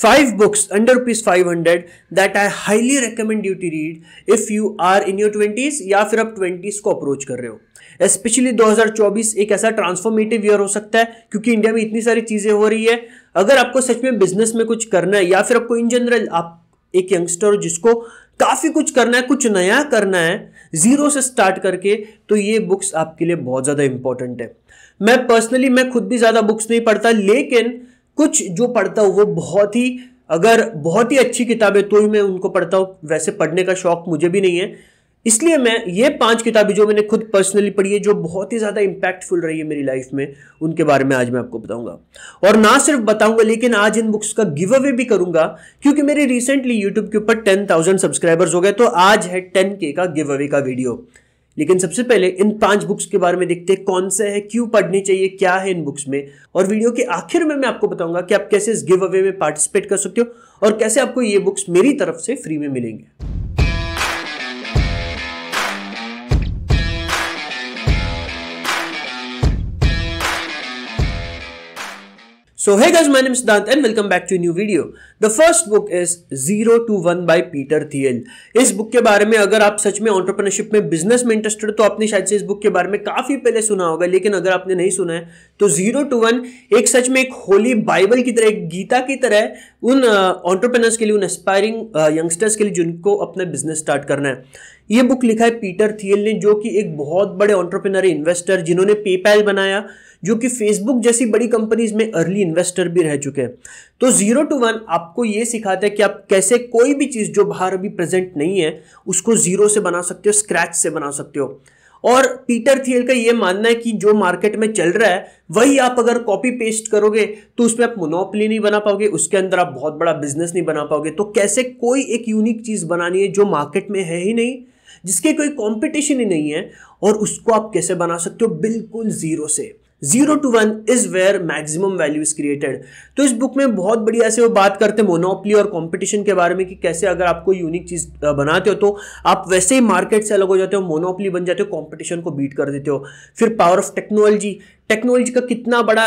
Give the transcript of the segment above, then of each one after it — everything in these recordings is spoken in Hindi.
five books under rupees 500 that I highly recommend you to read if you are in your 20s या फिर आप 20s को अप्रोच कर रहे हो स्पेशली 2024 एक ऐसा ट्रांसफॉर्मेटिव ईयर हो सकता है क्योंकि इंडिया में इतनी सारी चीज़ें हो रही है अगर आपको सच में बिजनेस में कुछ करना है या फिर आपको इन जनरल आप एक यंगस्टर हो जिसको काफ़ी कुछ करना है कुछ नया करना है ज़ीरो से स्टार्ट करके तो ये बुक्स आपके लिए बहुत ज़्यादा इंपॉर्टेंट है मैं पर्सनली मैं खुद भी ज़्यादा बुक्स नहीं पढ़ता लेकिन कुछ जो पढ़ता हूँ वो बहुत ही अगर बहुत ही अच्छी किताबें तो ही मैं उनको पढ़ता हूँ वैसे पढ़ने का शौक मुझे भी नहीं है इसलिए मैं ये पांच किताबें जो मैंने खुद पर्सनली पढ़ी है जो बहुत ही ज़्यादा इम्पैक्टफुल रही है मेरी लाइफ में उनके बारे में आज मैं आपको बताऊंगा और ना सिर्फ बताऊंगा लेकिन आज इन बुक्स का गिव अवे भी करूंगा क्योंकि मेरे रिसेंटली यूट्यूब के ऊपर टेन थाउजेंड सब्सक्राइबर्स हो गए तो आज है टेन के का गिव अवे का वीडियो लेकिन सबसे पहले इन पांच बुक्स के बारे में देखते हैं कौन सा है क्यों पढ़नी चाहिए क्या है इन बुक्स में और वीडियो के आखिर में मैं आपको बताऊंगा कि आप कैसे इस गिव अवे में पार्टिसिपेट कर सकते हो और कैसे आपको ये बुक्स मेरी तरफ से फ्री में मिलेंगे So hey guys, my name is Dant and welcome back to a new video. The first book is Zero to One by Peter Thiel. इस बुक के बारे में अगर आप सच में ऑन्टरप्रनरशिप में बिजनेस में इंटरेस्टेड तो आपने शायद से इस बुक के बारे में काफी पहले सुना होगा लेकिन अगर आपने नहीं सुना है तो जीरो टू वन एक सच में एक होली बाइबल की तरह एक गीता की तरह उन ऑन्टरप्रनर्स uh, के लिए उन एस्पायरिंग यंगस्टर्स uh, के लिए जिनको अपना बिजनेस स्टार्ट करना है ये बुक लिखा है पीटर थियल ने जो कि एक बहुत बड़े ऑन्टरप्रिनर इन्वेस्टर जिन्होंने पेपैल बनाया जो कि फेसबुक जैसी बड़ी कंपनीज में अर्ली इन्वेस्टर भी रह चुके हैं तो जीरो टू वन आपको ये सिखाता है कि आप कैसे कोई भी चीज़ जो बाहर अभी प्रेजेंट नहीं है उसको जीरो से बना सकते हो स्क्रैच से बना सकते हो और पीटर थियल का ये मानना है कि जो मार्केट में चल रहा है वही आप अगर कॉपी पेस्ट करोगे तो उसमें आप मोनोपली नहीं बना पाओगे उसके अंदर आप बहुत बड़ा बिजनेस नहीं बना पाओगे तो कैसे कोई एक यूनिक चीज़ बनानी है जो मार्केट में है ही नहीं जिसके कोई कॉम्पिटिशन ही नहीं है और उसको आप कैसे बना सकते हो बिल्कुल ज़ीरो से zero to one is where maximum value is created तो इस बुक में बहुत बढ़िया से वो बात करते हैं मोनोपली और कॉम्पिटिशन के बारे में कि कैसे अगर आपको यूनिक चीज बनाते हो तो आप वैसे ही मार्केट से अलग हो जाते हो मोनोपली बन जाते हो कॉम्पिटिशन को बीट कर देते हो फिर पावर ऑफ टेक्नोलॉजी टेक्नोलॉजी का कितना बड़ा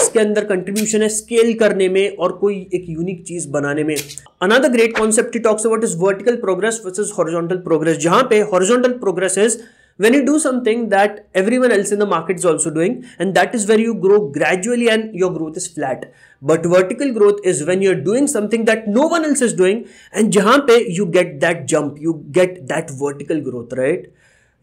इसके अंदर कंट्रीब्यूशन है स्केल करने में और कोई एक यूनिक चीज बनाने में another great concept talks about is vertical progress versus horizontal progress जहां पे horizontal progress is when you do something that everyone else in the market is also doing and that is where you grow gradually and your growth is flat but vertical growth is when you're doing something that no one else is doing and jahan pe you get that jump you get that vertical growth right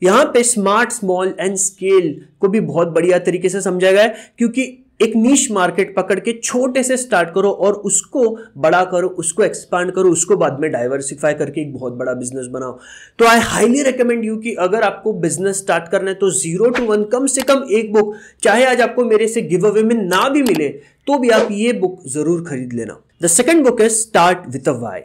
यहाँ पे स्मार्ट स्मॉल एंड स्केल को भी बहुत बढ़िया तरीके से समझा गया है क्योंकि एक नीच मार्केट पकड़ के छोटे से स्टार्ट करो और उसको बड़ा करो उसको एक्सपांड करो उसको बाद में डाइवर्सिफाई करके एक बहुत बड़ा बिजनेस बनाओ तो आई हाईली रिकमेंड यू कि अगर आपको बिजनेस स्टार्ट करना है तो जीरो टू वन कम से कम एक बुक चाहे आज आपको मेरे से गिव अवे में ना भी मिले तो भी आप ये बुक जरूर खरीद लेना the second book is start with a why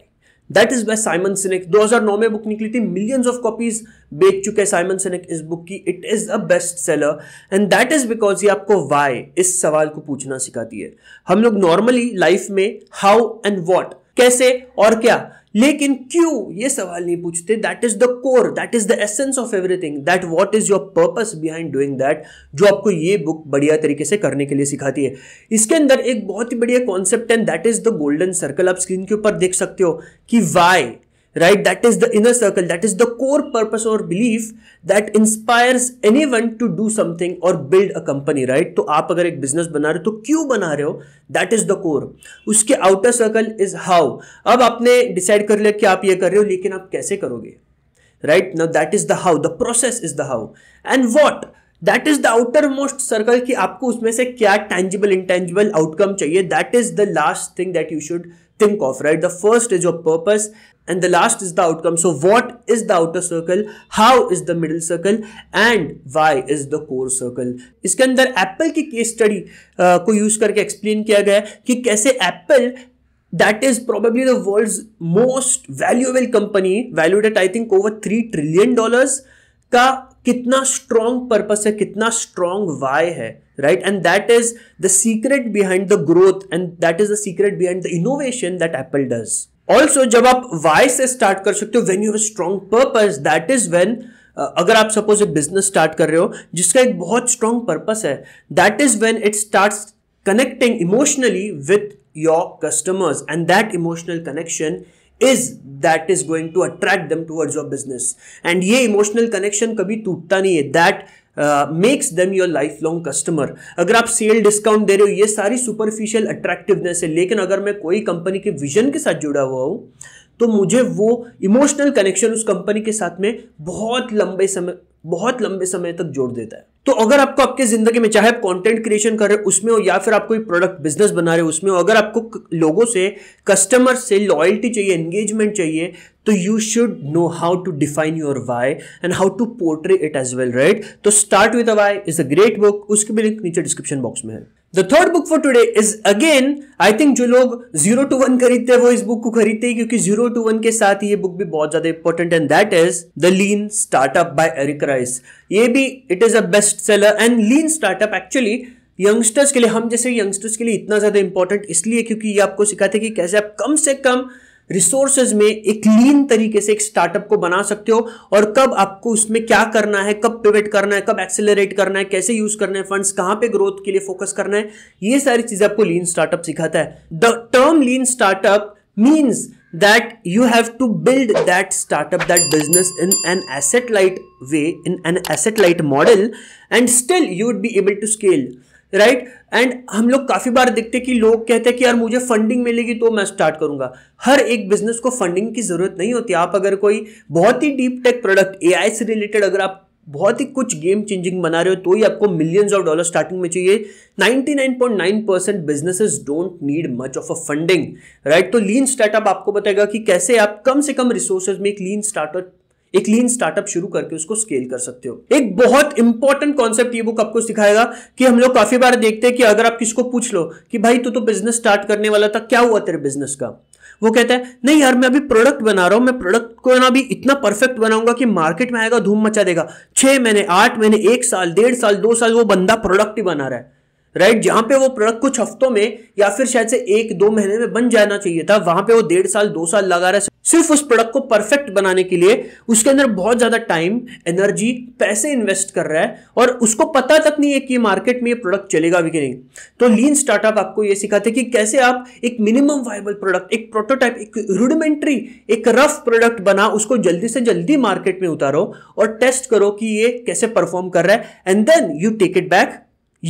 that is by Simon Sinek 2009 में बुक निकली थी मिलियंस ऑफ कॉपीज बेच चुके हैं साइमन सिनेक इस बुक की it is a best seller and that is because ये आपको वाई इस सवाल को पूछना सिखाती है हम लोग नॉर्मली लाइफ में हाउ एंड वॉट कैसे और क्या लेकिन क्यों ये सवाल नहीं पूछते that is the core that is the essence of everything that what is your purpose behind doing that जो आपको ये बुक बढ़िया तरीके से करने के लिए सिखाती है इसके अंदर एक बहुत ही बढ़िया कॉन्सेप्ट है that is the golden circle आप स्क्रीन के ऊपर देख सकते हो कि why right that is the inner circle that is the core purpose or belief that inspires anyone to do something or build a company right तो आप अगर एक बिजनेस बना रहे हो तो क्यों बना रहे हो दैट इज द कोर उसके आउटर सर्कल इज हाउ अब आपने डिसाइड कर लिया कि आप ये कर रहे हो लेकिन आप कैसे करोगे right now that is the how the process is the how and what that is the outermost circle कि आपको उसमें से क्या टैंजिबल इंटेंजिबल आउटकम चाहिए that is the last thing that you should think of, right? The first is your purpose and the last is the outcome. So, what is the outer circle? How is the middle circle? And why is the core circle? इसके अंदर एप्पल की केस स्टडी को यूज करके एक्सप्लेन किया गया है ki kaise apple that is probably the world's most valuable company valued at i think over 3 trillion dollars ka कितना स्ट्रॉन्ग पर्पस है कितना स्ट्रॉन्ग वाई है right and that is the secret behind the growth and that is the secret behind the innovation that Apple does also जब आप वाई से स्टार्ट कर सकते हो when you have strong purpose that is when अगर आप सपोज एक बिजनेस स्टार्ट कर रहे हो जिसका एक बहुत स्ट्रॉन्ग पर्पस है that is when it start connecting emotionally with your customers and that emotional connection is that is going to attract them towards your business and ये इमोशनल कनेक्शन कभी टूटता नहीं है that makes them your lifelong customer अगर आप सेल डिस्काउंट दे रहे हो ये सारी सुपरफिशियल अट्रैक्टिवनेस है लेकिन अगर मैं कोई कंपनी के विजन के साथ जुड़ा हुआ हूँ तो मुझे वो इमोशनल कनेक्शन उस कंपनी के साथ में बहुत लंबे समय बहुत लंबे समय तक जोड़ देता है तो अगर आपको आपके जिंदगी में चाहे आप कॉन्टेंट क्रिएशन कर रहे हो उसमें हो या फिर आप कोई प्रोडक्ट बिजनेस बना रहे हो उसमें हो अगर आपको लोगों से कस्टमर से लॉयल्टी चाहिए एंगेजमेंट चाहिए तो you should know how to define your why and how to portray it as well right तो start with a why is a great book उसके भी लिंक नीचे डिस्क्रिप्शन बॉक्स में है the third book for today is again I think जो लोग जीरो टू वन खरीदते हैं वो इस बुक को खरीदते हैं क्योंकि जीरो टू वन के साथ ये बुक भी बहुत ज्यादा important and that is the lean startup by Eric Ries ये भी it is a best seller and lean startup actually youngsters के लिए हम जैसे यंगस्टर्स के लिए इतना ज्यादा इंपॉर्टेंट इसलिए क्योंकि ये आपको सिखाते हैं कि कैसे आप कम से कम रिसोर्सेज में एक लीन तरीके से एक स्टार्टअप को बना सकते हो और कब आपको उसमें क्या करना है कब पिवेट करना है कब एक्सेलरेट करना है कैसे यूज करना है फंड्स कहां पे ग्रोथ के लिए फोकस करना है ये सारी चीजें आपको लीन स्टार्टअप सिखाता है the term lean startup means that you have to build that startup that business in an asset way in an asset asset light model and still you would be able to right and हम लोग काफ़ी बार देखते कि लोग कहते हैं कि यार मुझे फंडिंग मिलेगी तो मैं स्टार्ट करूंगा हर एक बिजनेस को फंडिंग की ज़रूरत नहीं होती आप अगर कोई बहुत ही डीप टेक प्रोडक्ट ए से रिलेटेड अगर आप बहुत ही कुछ गेम चेंजिंग बना रहे हो तो ही आपको मिलियंस ऑफ डॉलर स्टार्टिंग में चाहिए 99.9 percent businesses don't need much of a funding right तो लीन स्टार्टअप आपको बताएगा कि कैसे आप कम से कम रिसोर्सेज में एक लीन स्टार्टअप एक लीन स्टार्टअप शुरू करके उसको स्केल कर सकते हो एक बहुत इंपॉर्टेंट कॉन्सेप्ट ये बुक आपको सिखाएगा कि हम लोग काफी बार देखते हैं कि अगर आप किसको पूछ लो कि भाई तू तो बिजनेस स्टार्ट करने वाला था क्या हुआ तेरे बिजनेस का वो कहता है नहीं यार मैं अभी प्रोडक्ट बना रहा हूं मैं प्रोडक्ट को ना अभी इतना परफेक्ट बनाऊंगा कि मार्केट में आएगा धूम मचा देगा छह महीने आठ महीने एक साल डेढ़ साल दो साल वो बंदा प्रोडक्ट ही बना रहा है राइट right? जहां पे वो प्रोडक्ट कुछ हफ्तों में या फिर शायद से एक दो महीने में बन जाना चाहिए था वहां पे वो डेढ़ साल दो साल लगा रहा है सिर्फ उस प्रोडक्ट को परफेक्ट बनाने के लिए उसके अंदर बहुत ज्यादा टाइम एनर्जी पैसे इन्वेस्ट कर रहा है और उसको पता तक नहीं है कि मार्केट में ये प्रोडक्ट चलेगा भी कि नहीं तो लीन स्टार्टअप आपको ये सिखाते हैं कि कैसे आप एक मिनिमम वायबल प्रोडक्ट एक प्रोटोटाइप एक रूडिमेंट्री एक रफ प्रोडक्ट बना उसको जल्दी से जल्दी मार्केट में उतारो और टेस्ट करो कि ये कैसे परफॉर्म कर रहा है and then you take it back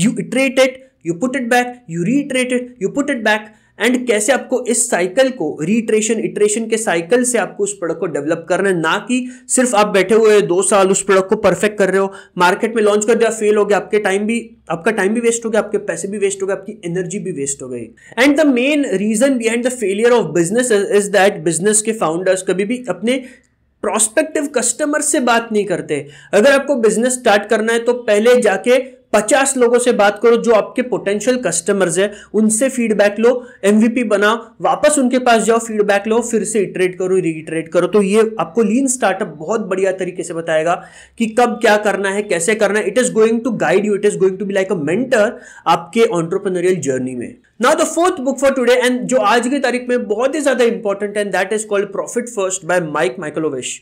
you iterate it you put it back you reiterate it you put it back and कैसे आपको इस साइकिल को रिट्रेशन इटरेशन के साइकिल से आपको उस प्रोडक्ट को डेवलप करना है ना कि सिर्फ आप बैठे हुए दो साल उस प्रोडक्ट को परफेक्ट कर रहे हो मार्केट में लॉन्च कर दिया फेल हो गया आपके टाइम भी आपका टाइम भी वेस्ट हो गया आपके पैसे भी वेस्ट हो गए आपकी एनर्जी भी वेस्ट हो गई and the main reason behind the failure of business is that business के फाउंडर्स कभी भी अपने प्रोस्पेक्टिव कस्टमर से बात नहीं करते अगर आपको बिजनेस स्टार्ट करना है तो पहले जाके पचास लोगों से बात करो जो आपके पोटेंशियल कस्टमर्स है उनसे फीडबैक लो एमवीपी बनाओ वापस उनके पास जाओ फीडबैक लो फिर से इटरेट करो रीइटरेट करो तो ये आपको लीन स्टार्टअप बहुत बढ़िया तरीके से बताएगा कि कब क्या करना है कैसे करना है it is going to guide you it is going to be like a mentor आपके ऑन्टरप्रनरियल जर्नी में now the fourth book for today and जो आज की तारीख में बहुत ही ज्यादा important and that is called profit first by Mike Michalowicz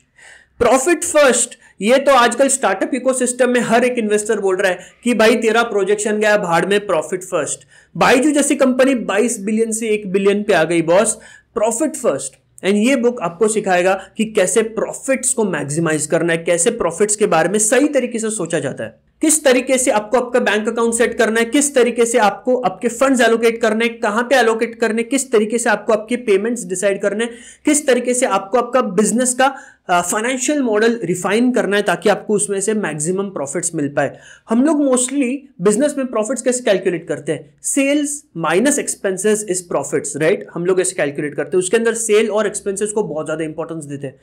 profit first ये तो आजकल स्टार्टअप इकोसिस्टम में हर एक इन्वेस्टर बोल रहा है कि भाई तेरा प्रोजेक्शन गया भाड़ में प्रॉफिट फर्स्ट बाईजू जैसी कंपनी 22 बिलियन से 1 बिलियन पे आ गई बॉस प्रॉफिट फर्स्ट एंड ये बुक आपको सिखाएगा कि कैसे प्रॉफिट्स को मैक्सिमाइज करना है कैसे प्रॉफिट्स के बारे में सही तरीके से सोचा जाता है किस तरीके से आपको आपका बैंक अकाउंट सेट करना है किस तरीके से आपको आपके फंड्स एलोकेट करने हैं कहां पे एलोकेट करने किस तरीके से आपको आपके पेमेंट्स डिसाइड करने किस तरीके से आपको आपका बिजनेस का फाइनेंशियल मॉडल रिफाइन करना है ताकि आपको उसमें से मैक्सिमम प्रॉफिट्स मिल पाए हम लोग मोस्टली बिजनेस में प्रॉफिट्स कैसे कैलकुलेट करते हैं sales minus expenses is profits right हम लोग ऐसे कैलकुलेट करते हैं उसके अंदर सेल और एक्सपेंसेस को बहुत ज़्यादा इंपॉर्टेंस देते हैं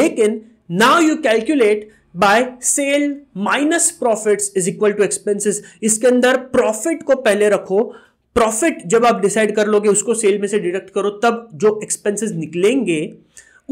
लेकिन now you calculate by sale minus profits is equal to expenses इसके अंदर प्रॉफिट को पहले रखो प्रॉफिट जब आप डिसाइड कर लोगे उसको सेल में से डिडक्ट करो तब जो एक्सपेंसेस निकलेंगे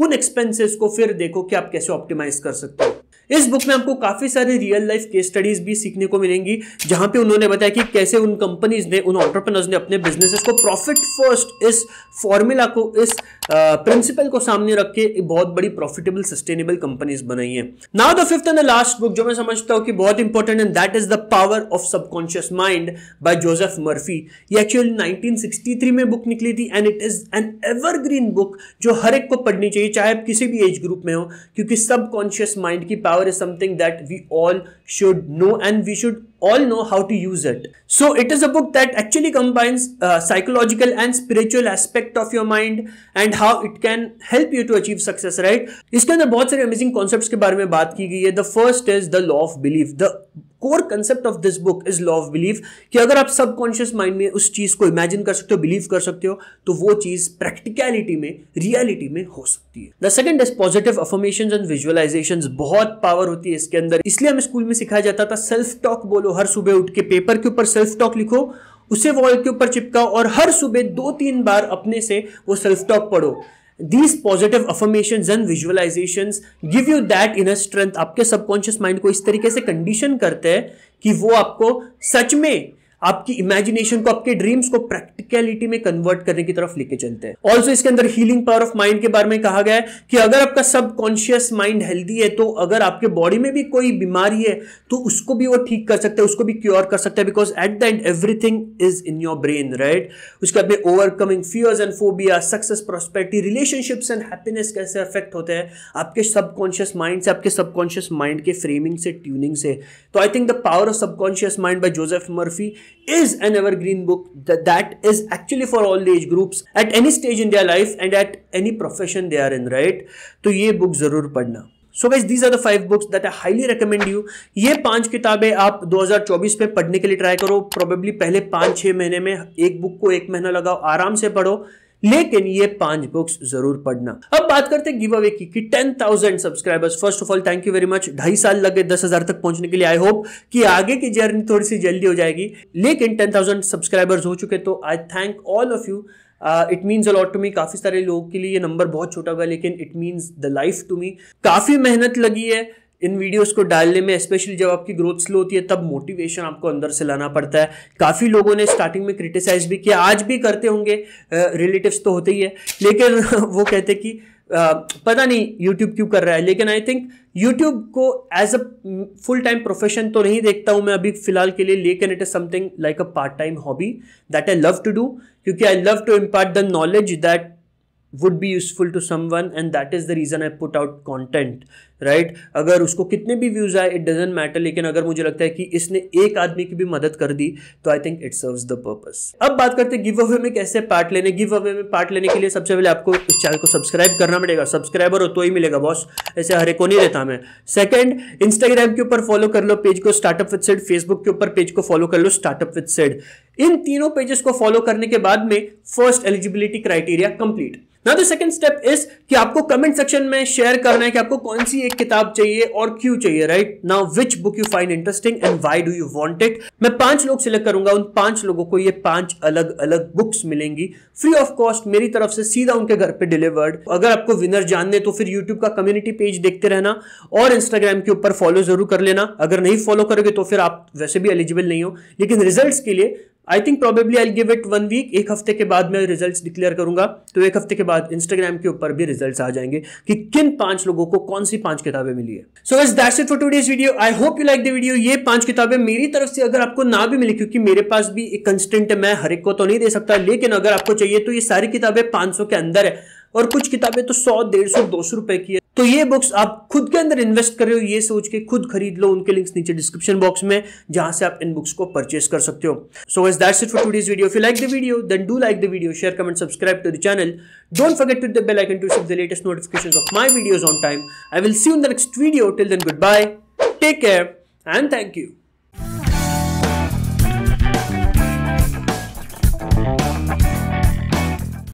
उन एक्सपेंसेस को फिर देखो कि आप कैसे ऑप्टिमाइज कर सकते हो इस बुक में हमको काफ़ी सारे रियल लाइफ केस स्टडीज भी सीखने को मिलेंगी जहां पे उन्होंने बताया कि कैसे उन कंपनीज ने उन ऑन्टरप्रनर्स ने अपने बिजनेसेस को प्रॉफिट फर्स्ट इस फॉर्मूला को इस प्रिंसिपल को सामने रख के बहुत बड़ी प्रॉफिटेबल सस्टेनेबल कंपनीज बनाई है now the fifth and the last book जो मैं समझता हूँ कि बहुत important and that is the power of subconscious mind by Joseph Murphy ये एक्चुअली नाइनटीन में बुक निकली थी and it is an evergreen book जो हर एक को पढ़नी चाहिए चाहे आप किसी भी एज ग्रुप में हो क्योंकि सबकॉन्शियस माइंड की power power is something that we all should know and we should all know how to use it. So it is a book that actually combines uh, psychological and spiritual aspect of your mind and how it can help you to achieve success, right? iske andar bahut sare amazing concepts ke bare mein baat ki gayi hai the first is the law of belief the core concept of this book is law of belief कि अगर आप सबकॉन्शियस माइंड में उस चीज को इमेजिन कर सकते हो बिलीव कर सकते हो तो वो चीज प्रैक्टिकलिटी में रियलिटी में हो सकती है the second is positive affirmation and visualization बहुत पावर होती है इसके अंदर इसलिए हमें स्कूल में सिखाया जाता था सेल्फ टॉक बोलो हर सुबह उठ के पेपर के ऊपर सेल्फ टॉक लिखो उसे वॉल के ऊपर चिपकाओ और हर सुबह दो तीन बार अपने से वो सेल्फ टॉक पढ़ो these positive affirmation and visualization give you that inner strength आपके सबकॉन्शियस माइंड को इस तरीके से कंडीशन करते हैं कि वो आपको सच में आपकी इमेजिनेशन को आपके ड्रीम्स को प्रैक्टिकलिटी में कन्वर्ट करने की तरफ लेके चलते हैं ऑल्सो इसके अंदर हीलिंग पावर ऑफ माइंड के बारे में कहा गया है कि अगर आपका सबकॉन्शियस माइंड हेल्दी है तो अगर आपके बॉडी में भी कोई बीमारी है तो उसको भी वो ठीक कर सकता है उसको भी क्योर कर सकता है because at the end everything is in your brain right उसके बाद में overcoming fears and phobia success prospective relationships and happiness कैसे अफेक्ट होते हैं आपके सबकॉन्शियस माइंड से आपके सबकॉन्शियस माइंड के फ्रेमिंग से ट्यूनिंग से तो I think the power of subconscious mind by Joseph Murphy is an evergreen book that, that is actually for all the age groups at any stage in their life and at any profession they are in right तो ये book जरूर पढ़ना so guys these are the five books that I highly recommend you ये पांच किताबें आप 2024 में पढ़ने के लिए ट्राई करो प्रोबेबली पहले पांच छह महीने में एक बुक को एक महीना लगाओ आराम से पढ़ो लेकिन ये पांच बुक्स जरूर पढ़ना अब बात करते हैं गिव अवे की कि 10,000 subscribers first of all thank you very much ढाई साल लगे 10,000 तक पहुंचने के लिए आई होप कि आगे की जर्नी थोड़ी सी जल्दी हो जाएगी लेकिन 10,000 सब्सक्राइबर्स हो चुके तो I thank all of you it means a lot to me काफी सारे लोगों के लिए ये नंबर बहुत छोटा हुआ लेकिन it means the life to me काफी मेहनत लगी है इन वीडियोस को डालने में स्पेशली जब आपकी ग्रोथ स्लो होती है तब मोटिवेशन आपको अंदर से लाना पड़ता है काफ़ी लोगों ने स्टार्टिंग में क्रिटिसाइज भी किया आज भी करते होंगे रिलेटिव्स तो होते ही है लेकिन वो कहते कि पता नहीं यूट्यूब क्यों कर रहा है लेकिन आई थिंक यूट्यूब को as a full time profession तो नहीं देखता हूँ मैं अभी फिलहाल के लिए लेकिन it is something like a part time hobby that I love to do क्योंकि I love to impart the knowledge that would be useful to someone and that is the reason I put out content right अगर उसको कितने भी व्यूज़ आए इट डजेंट मैटर लेकिन अगर मुझे लगता है कि इसने एक आदमी की भी मदद कर दी तो I think it serve the purpose अब बात करते हैं गिव अवे में कैसे पार्ट लेने गिव अवे में पार्ट लेने के लिए सबसे पहले आपको इस चैनल को सब्सक्राइब करना पड़ेगा सब्सक्राइबर हो तो ही मिलेगा बॉस ऐसे हरे को नहीं देता मैं सेकेंड इंस्टाग्राम के ऊपर फॉलो कर लो पेज को स्टार्टअप विद सेड फेसबुक के ऊपर पेज को फॉलो कर लो स्टार्टअप विद सेड इन तीनों पेजेस को फॉलो करने के बाद में फर्स्ट एलिजिबिलिटी क्राइटेरिया कंप्लीट ना द सेकंड स्टेप इज कि आपको कमेंट सेक्शन में शेयर करना है कि आपको कौन सी एक किताब चाहिए और क्यों चाहिए right now which book you find interesting and why do you want it मैं पांच लोग सिलेक्ट करूंगा उन पांच लोगों को ये पांच अलग अलग बुक्स मिलेंगी फ्री ऑफ कॉस्ट मेरी तरफ से सीधा उनके घर पे डिलीवर्ड अगर आपको विनर जानने तो फिर यूट्यूब का कम्युनिटी पेज देखते रहना और इंस्टाग्राम के ऊपर फॉलो जरूर कर लेना अगर नहीं फॉलो करोगे तो फिर आप वैसे भी एलिजिबल नहीं हो लेकिन रिजल्ट के लिए I think probably I give it one week एक हफ्ते के बाद मैं रिजल्ट डिक्लेयर करूंगा तो एक हफ्ते के बाद इंस्टाग्राम के ऊपर भी रिजल्ट आ जाएंगे कि किन पांच लोगों को कौन सी पांच किताबें मिली है so is that's it for days video I hope you like the video ये पांच किताबें मेरी तरफ से अगर आपको ना भी मिली क्योंकि मेरे पास भी एक कंस्टेंट है मैं हर एक को तो नहीं दे सकता लेकिन अगर आपको चाहिए तो ये सारी किताबें सौ के अंदर है और कुछ किताबें तो सौ डेढ़ सौ दो सौ रुपए की है तो ये बुक्स आप खुद के अंदर इन्वेस्ट कर रहे हो ये सोच के खुद खरीद लो उनके लिंक्स नीचे डिस्क्रिप्शन बॉक्स में जहां से आप इन बुक्स को परचेस कर सकते हो so is that's it for today's video if you like the video then do like the video share comment subscribe to the channel don't forget to the bell icon to receive the latest notifications of my videos on time I will see you in the next video till then goodbye take care and thank you